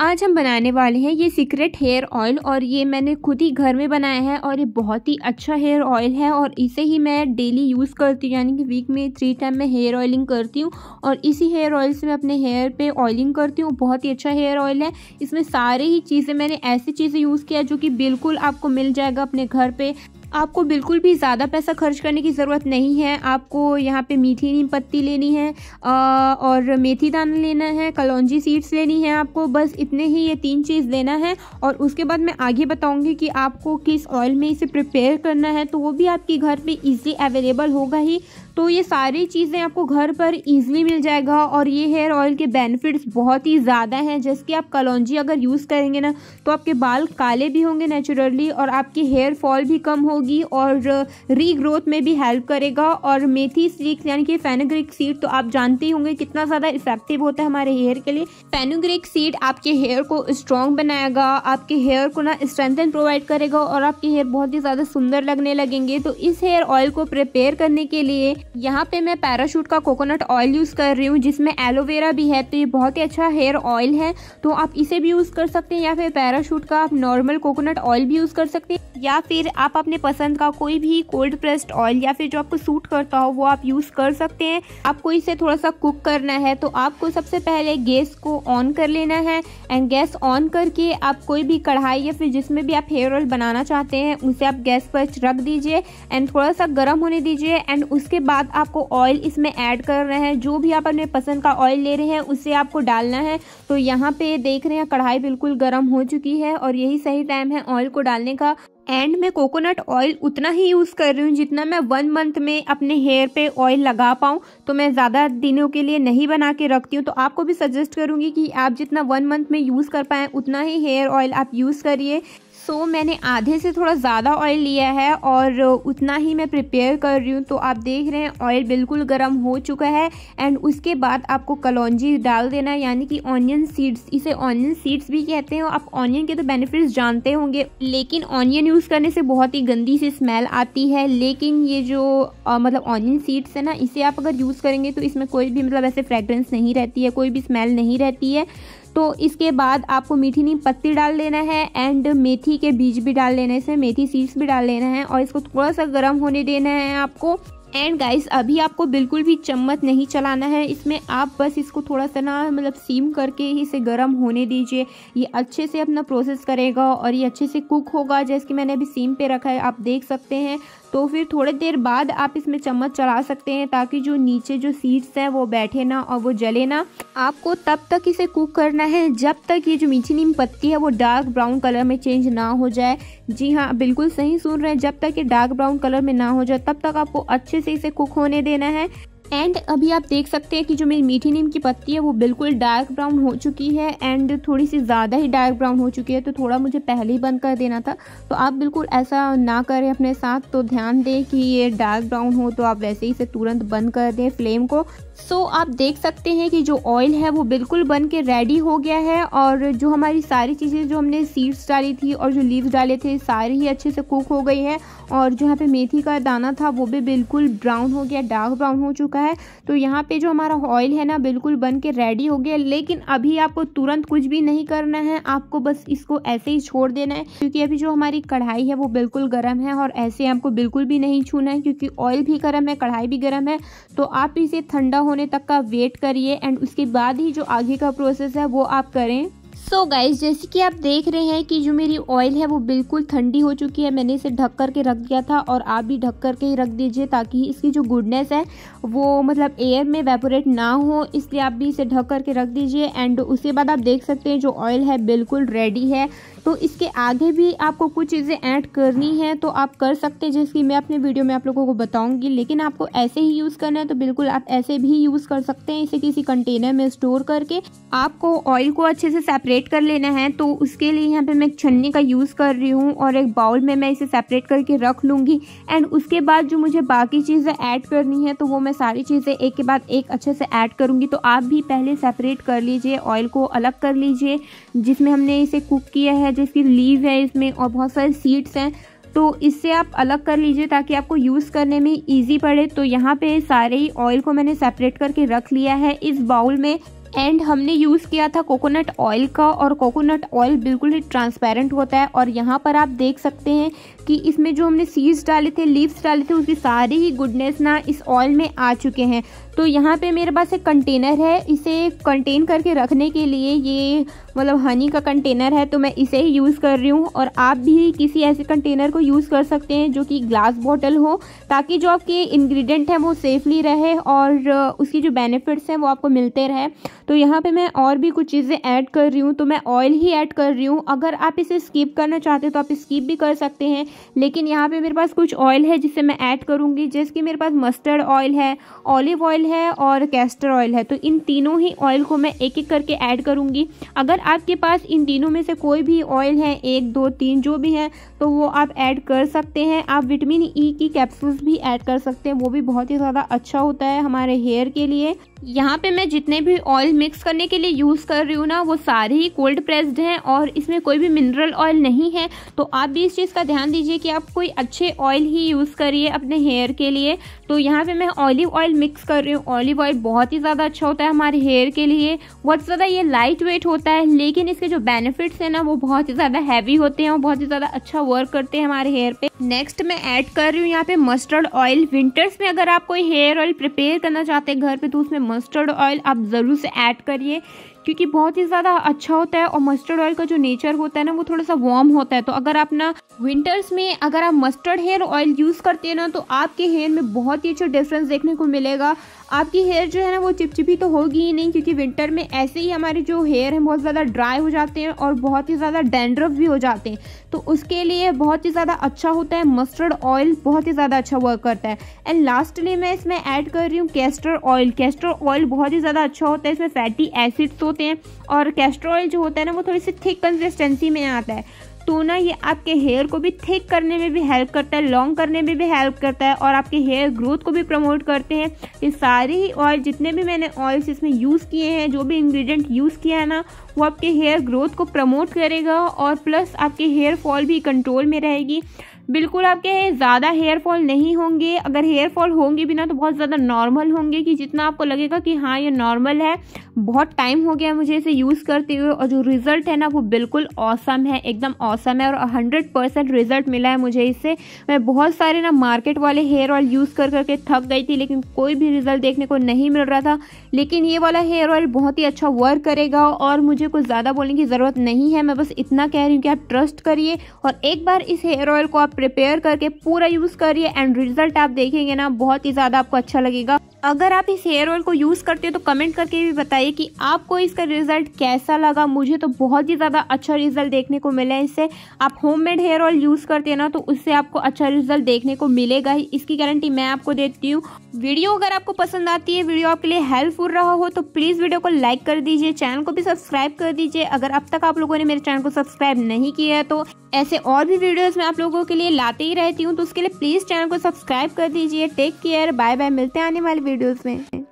आज हम बनाने वाले हैं ये सीक्रेट हेयर ऑयल और ये मैंने खुद ही घर में बनाया है और ये बहुत ही अच्छा हेयर ऑयल है और इसे ही मैं डेली यूज़ करती हूँ यानी कि वीक में थ्री टाइम मैं हेयर ऑयलिंग करती हूँ और इसी हेयर ऑयल से मैं अपने हेयर पे ऑयलिंग करती हूँ बहुत ही अच्छा हेयर ऑयल है इसमें सारे ही चीज़ें मैंने ऐसी चीज़ें यूज़ किया जो कि बिल्कुल आपको मिल जाएगा अपने घर पर आपको बिल्कुल भी ज़्यादा पैसा खर्च करने की ज़रूरत नहीं है आपको यहाँ पे मीठी नीम पत्ती लेनी है और मेथी दाना लेना है कलौजी सीड्स लेनी है आपको बस इतने ही ये तीन चीज़ लेना है और उसके बाद मैं आगे बताऊँगी कि आपको किस ऑयल में इसे प्रिपेयर करना है तो वो भी आपके घर पर ईज़िली अवेलेबल होगा ही तो ये सारी चीज़ें आपको घर पर ईजिली मिल जाएगा और ये हेयर ऑयल के बेनिफिट्स बहुत ही ज़्यादा हैं जैसे कि आप कलौजी अगर यूज़ करेंगे ना तो आपके बाल काले भी होंगे नेचुरली और आपकी हेयर फॉल भी कम होगी और रीग्रोथ में भी हेल्प करेगा और मेथी सीड्स यानी कि फेनोग्रिक सीड तो आप जानते ही होंगे कितना ज़्यादा इफेक्टिव होता है हमारे हेयर के लिए फेनोग्रिक सीड आपके हेयर को स्ट्रॉन्ग बनाएगा आपके हेयर को ना स्ट्रेंथन प्रोवाइड करेगा और आपके हेयर बहुत ही ज़्यादा सुंदर लगने लगेंगे तो इस हेयर ऑयल को प्रिपेयर करने के लिए यहाँ पे मैं पैराशूट का कोकोनट ऑयल यूज़ कर रही हूँ जिसमें एलोवेरा भी है तो ये बहुत ही अच्छा हेयर ऑयल है तो आप इसे भी यूज़ कर सकते हैं या फिर पैराशूट का आप नॉर्मल कोकोनट ऑयल भी यूज़ कर सकते हैं या फिर आप अपने पसंद का कोई भी कोल्ड प्रेस्ड ऑयल या फिर जो आपको सूट करता हो वो आप यूज़ कर सकते हैं आपको इसे थोड़ा सा कुक करना है तो आपको सबसे पहले गैस को ऑन कर लेना है एंड गैस ऑन करके आप कोई भी कढ़ाई या फिर जिसमें भी आप हेयर ऑयल बनाना चाहते हैं उसे आप गैस पर रख दीजिए एंड थोड़ा सा गर्म होने दीजिए एंड उसके बाद आपको ऑयल इसमें ऐड कर रहे हैं जो भी आप अपने पसंद का ऑयल ले रहे हैं उसे आपको डालना है तो यहाँ पे देख रहे हैं कढ़ाई बिल्कुल गर्म हो चुकी है और यही सही टाइम है ऑयल को डालने का एंड मैं कोकोनट ऑयल उतना ही यूज़ कर रही हूँ जितना मैं वन मंथ में अपने हेयर पे ऑयल लगा पाऊँ तो मैं ज़्यादा दिनों के लिए नहीं बना के रखती हूँ तो आपको भी सजेस्ट करूँगी कि आप जितना वन मंथ में यूज़ कर पाएँ उतना ही हेयर ऑयल आप यूज़ करिए सो so, मैंने आधे से थोड़ा ज़्यादा ऑयल लिया है और उतना ही मैं प्रिपेयर कर रही हूँ तो आप देख रहे हैं ऑयल बिल्कुल गर्म हो चुका है एंड उसके बाद आपको कलौजी डाल देना है यानी कि ऑनियन सीड्स इसे ऑनियन सीड्स भी कहते हैं आप ऑनियन के तो बेनिफिट्स जानते होंगे लेकिन ऑनियन यूज़ करने से बहुत ही गंदी सी स्मेल आती है लेकिन ये जो आ, मतलब ऑनियन सीड्स है ना इसे आप अगर यूज़ करेंगे तो इसमें कोई भी मतलब ऐसे फ्रेगरेंस नहीं रहती है कोई भी स्मेल नहीं रहती है तो इसके बाद आपको मीठी नीम पत्ती डाल लेना है एंड मेथी के बीज भी डाल लेने से मेथी सीड्स भी डाल लेना है और इसको थोड़ा सा गर्म होने देना है आपको एंड गाइस अभी आपको बिल्कुल भी चम्मच नहीं चलाना है इसमें आप बस इसको थोड़ा सा ना मतलब सीम करके ही इसे गर्म होने दीजिए ये अच्छे से अपना प्रोसेस करेगा और ये अच्छे से कुक होगा जैसे कि मैंने अभी सीम पे रखा है आप देख सकते हैं तो फिर थोड़ी देर बाद आप इसमें चम्मच चला सकते हैं ताकि जो नीचे जो सीड्स हैं वो बैठे ना और वो जले ना आपको तब तक इसे कुक करना है जब तक ये जो मीठी नीम पत्ती है वो डार्क ब्राउन कलर में चेंज ना हो जाए जी हाँ बिल्कुल सही सुन रहे हैं जब तक ये डार्क ब्राउन कलर में ना हो जाए तब तक आपको अच्छे से इसे कुक होने देना है एंड अभी आप देख सकते हैं कि जो मेरी मीठी नीम की पत्ती है वो बिल्कुल डार्क ब्राउन हो चुकी है एंड थोड़ी सी ज़्यादा ही डार्क ब्राउन हो चुकी है तो थोड़ा मुझे पहले ही बंद कर देना था तो आप बिल्कुल ऐसा ना करें अपने साथ तो ध्यान दें कि ये डार्क ब्राउन हो तो आप वैसे ही से तुरंत बंद कर दें फ्लेम को सो so, आप देख सकते हैं कि जो ऑयल है वो बिल्कुल बन के रेडी हो गया है और जो हमारी सारी चीज़ें जो हमने सीड्स डाली थी और जो लीव्स डाले थे सारी ही अच्छे से कुक हो गई है और जो यहाँ पे मेथी का दाना था वो भी बिल्कुल ब्राउन हो गया डार्क ब्राउन हो चुका है तो यहाँ पे जो हमारा ऑयल है ना बिल्कुल बन के रेडी हो गया लेकिन अभी आपको तुरंत कुछ भी नहीं करना है आपको बस इसको ऐसे ही छोड़ देना है क्योंकि अभी जो हमारी कढ़ाई है वो बिल्कुल गर्म है और ऐसे आपको बिल्कुल भी नहीं छूना है क्योंकि ऑयल भी गर्म है कढ़ाई भी गर्म है तो आप इसे ठंडा हो होने तक का वेट करिए एंड उसके बाद ही जो आगे का प्रोसेस है वो आप करें सो so गाइज जैसे कि आप देख रहे हैं कि जो मेरी ऑयल है वो बिल्कुल ठंडी हो चुकी है मैंने इसे ढक कर के रख दिया था और आप भी ढक कर के ही रख दीजिए ताकि इसकी जो गुडनेस है वो मतलब एयर में वेपोरेट ना हो इसलिए आप भी इसे ढक कर के रख दीजिए एंड उसके बाद आप देख सकते हैं जो ऑयल है बिल्कुल रेडी है तो इसके आगे भी आपको कुछ चीज़ें ऐड करनी है तो आप कर सकते हैं जैसे कि मैं अपने वीडियो में आप लोगों को बताऊंगी लेकिन आपको ऐसे ही यूज़ करना है तो बिल्कुल आप ऐसे भी यूज़ कर सकते हैं इसे किसी कंटेनर में स्टोर करके आपको ऑयल को अच्छे से सेपरेट कर लेना है तो उसके लिए यहाँ पर मैं एक छन्नी का यूज़ कर रही हूँ और एक बाउल में मैं इसे सेपरेट करके रख लूँगी एंड उसके बाद जो मुझे बाकी चीज़ें ऐड करनी है तो वो मैं सारी चीज़ें एक के बाद एक अच्छे से ऐड करूँगी तो आप भी पहले सेपरेट कर लीजिए ऑयल को अलग कर लीजिए जिसमें हमने इसे कुक किया है है जो इसकी लीव है इसमें और बहुत सारे सीड्स हैं तो इससे आप अलग कर लीजिए ताकि आपको यूज़ करने में इजी पड़े तो यहाँ पे सारे ही ऑयल को मैंने सेपरेट करके रख लिया है इस बाउल में एंड हमने यूज़ किया था कोकोनट ऑयल का और कोकोनट ऑयल बिल्कुल ही ट्रांसपेरेंट होता है और यहाँ पर आप देख सकते हैं कि इसमें जो हमने सीड्स डाले थे लीव्स डाले थे उसकी सारी ही गुडनेस ना इस ऑयल में आ चुके हैं तो यहाँ पे मेरे पास एक कंटेनर है इसे कंटेन करके रखने के लिए ये मतलब हनी का कंटेनर है तो मैं इसे ही यूज़ कर रही हूँ और आप भी किसी ऐसे कंटेनर को यूज़ कर सकते हैं जो कि ग्लास बॉटल हो ताकि जो आपके इंग्रेडिएंट हैं वो सेफली रहे और उसकी जो बेनिफिट्स हैं वो आपको मिलते रहे तो यहाँ पे मैं और भी कुछ चीज़ें ऐड कर रही हूँ तो मैं ऑयल ही ऐड कर रही हूँ अगर आप इसे स्किप करना चाहते हो तो आप स्किप भी कर सकते हैं लेकिन यहाँ पे मेरे पास कुछ ऑयल है जिसे मैं ऐड करूँगी जैसे कि मेरे पास मस्टर्ड ऑयल है ऑलिव ऑयल है और कैस्टर ऑयल है तो इन तीनों ही ऑयल को मैं एक एक करके ऐड करूँगी अगर आपके पास इन तीनों में से कोई भी ऑयल है एक दो तीन जो भी हैं तो वो आप ऐड कर सकते हैं आप विटामिन ई e की कैप्सूल्स भी ऐड कर सकते हैं वो भी बहुत ही ज़्यादा अच्छा होता है हमारे हेयर के लिए यहाँ पे मैं जितने भी ऑयल मिक्स करने के लिए यूज़ कर रही हूँ ना वो सारे ही कोल्ड प्रेस्ड हैं और इसमें कोई भी मिनरल ऑयल नहीं है तो आप भी इस चीज़ का ध्यान दीजिए कि आप कोई अच्छे ऑयल ही यूज़ करिए अपने हेयर के लिए तो यहाँ पे मैं ऑलिव ऑयल मिक्स कर रही हूँ ऑलिव ऑयल बहुत ही ज़्यादा अच्छा होता है हमारे हेयर के लिए बहुत ज़्यादा ये लाइट वेट होता है लेकिन इसके जो बेनिफिट्स हैं ना वो बहुत ही ज़्यादा हैवी होते हैं और बहुत ही ज़्यादा अच्छा वर्क करते हैं हमारे हेयर पर नेक्स्ट मैं ऐड कर रही हूँ यहाँ पे मस्टर्ड ऑयल विंटर्स में अगर आप कोई हेयर ऑयल प्रिपेयर करना चाहते हैं घर पे तो उसमें मस्टर्ड ऑयल आप ज़रूर से ऐड करिए क्योंकि बहुत ही ज़्यादा अच्छा होता है और मस्टर्ड ऑयल का जो नेचर होता है ना वो थोड़ा सा वार्म होता है तो अगर आप ना विंटर्स में अगर आप मस्टर्ड हेयर ऑयल यूज़ करते हैं ना तो आपके हेयर में बहुत ही अच्छा डिफरेंस देखने को मिलेगा आपकी हेयर जो है ना वो चिपचिपी तो होगी ही नहीं क्योंकि विंटर में ऐसे ही हमारे जो हेयर हैं बहुत ज़्यादा ड्राई हो जाते हैं और बहुत ही ज़्यादा डेंड्रफ भी हो जाते हैं तो उसके लिए बहुत ही ज़्यादा अच्छा होता है मस्टर्ड ऑयल बहुत ही ज़्यादा अच्छा वर्क करता है एंड लास्टली मैं इसमें ऐड कर रही हूँ कैस्टर ऑयल कैस्टर ऑयल बहुत ही ज़्यादा अच्छा होता है इसमें फैटी एसिड्स तो होते हैं और कैस्टर ऑयल जो होता है ना वो थोड़ी सी थिक कंसिस्टेंसी में आता है तो ना ये आपके हेयर को भी थिक करने में भी हेल्प करता है लॉन्ग करने में भी हेल्प करता है और आपके हेयर ग्रोथ को भी प्रमोट करते हैं ये सारे ही ऑयल जितने भी मैंने ऑयल्स इसमें यूज़ किए हैं जो भी इंग्रेडिएंट यूज़ किया है ना वो आपके हेयर ग्रोथ को प्रमोट करेगा और प्लस आपके हेयर फॉल भी कंट्रोल में रहेगी बिल्कुल आपके ज़्यादा हेयर फॉल नहीं होंगे अगर हेयर फॉल होंगे भी ना तो बहुत ज़्यादा नॉर्मल होंगे कि जितना आपको लगेगा कि हाँ ये नॉर्मल है बहुत टाइम हो गया मुझे इसे यूज़ करते हुए और जो रिज़ल्ट है ना वो बिल्कुल औसम है एकदम औसम है और हंड्रेड परसेंट रिज़ल्ट मिला है मुझे इससे मैं बहुत सारे ना मार्केट वाले हेयर ऑयल यूज़ कर करके थक गई थी लेकिन कोई भी रिज़ल्ट देखने को नहीं मिल रहा था लेकिन ये वाला हेयर ऑयल बहुत ही अच्छा वर्क करेगा और मुझे कुछ ज़्यादा बोलने की ज़रूरत नहीं है मैं बस इतना कह रही हूँ कि आप ट्रस्ट करिए और एक बार इस हेयर ऑयल को आप प्रिपेयर करके पूरा यूज़ करिए एंड रिजल्ट आप देखेंगे ना बहुत ही ज़्यादा आपको अच्छा लगेगा अगर आप इस हेयर ऑयल को यूज़ करते हो तो कमेंट करके भी बताइए कि आपको इसका रिजल्ट कैसा लगा मुझे तो बहुत ही ज़्यादा अच्छा रिजल्ट देखने को मिला है इससे आप होममेड हेयर ऑयल यूज़ करते हैं ना तो उससे आपको अच्छा रिजल्ट देखने को मिलेगा ही इसकी गारंटी मैं आपको देती हूँ वीडियो अगर आपको पसंद आती है वीडियो आपके लिए हेल्पफुल रहा हो तो प्लीज़ वीडियो को लाइक कर दीजिए चैनल को भी सब्सक्राइब कर दीजिए अगर अब तक आप लोगों ने मेरे चैनल को सब्सक्राइब नहीं किया है तो ऐसे और भी वीडियोज़ में आप लोगों के लिए लिए लाती ही रहती हूँ तो उसके लिए प्लीज़ चैनल को सब्सक्राइब कर दीजिए टेक केयर बाय बाय मिलते हैं आने वाले वीडियोज़ में